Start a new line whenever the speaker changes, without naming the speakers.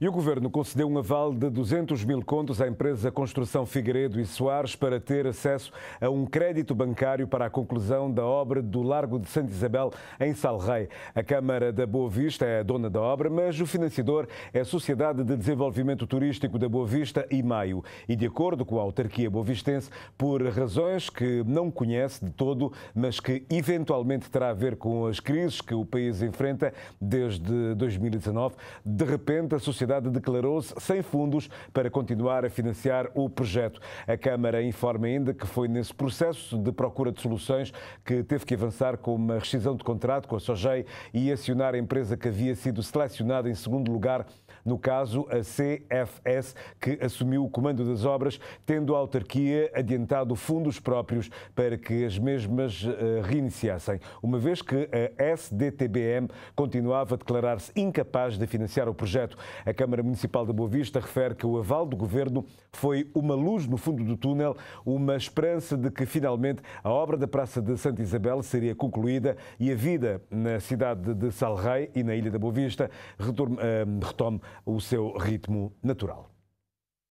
E o governo concedeu um aval de 200 mil contos à empresa Construção Figueiredo e Soares para ter acesso a um crédito bancário para a conclusão da obra do Largo de Santa Isabel, em Salrei. A Câmara da Boa Vista é a dona da obra, mas o financiador é a Sociedade de Desenvolvimento Turístico da Boa Vista e Maio. E de acordo com a autarquia boavistense, por razões que não conhece de todo, mas que eventualmente terá a ver com as crises que o país enfrenta desde 2019, de repente a sociedade sociedade declarou-se sem fundos para continuar a financiar o projeto. A Câmara informa ainda que foi nesse processo de procura de soluções que teve que avançar com uma rescisão de contrato com a Sojei e acionar a empresa que havia sido selecionada em segundo lugar no caso a CFS, que assumiu o comando das obras, tendo a autarquia adiantado fundos próprios para que as mesmas eh, reiniciassem, uma vez que a SDTBM continuava a declarar-se incapaz de financiar o projeto. A Câmara Municipal da Boa Vista refere que o aval do governo foi uma luz no fundo do túnel, uma esperança de que finalmente a obra da Praça de Santa Isabel seria concluída e a vida na cidade de Salrei e na Ilha da Boa Vista eh, retome o seu ritmo natural.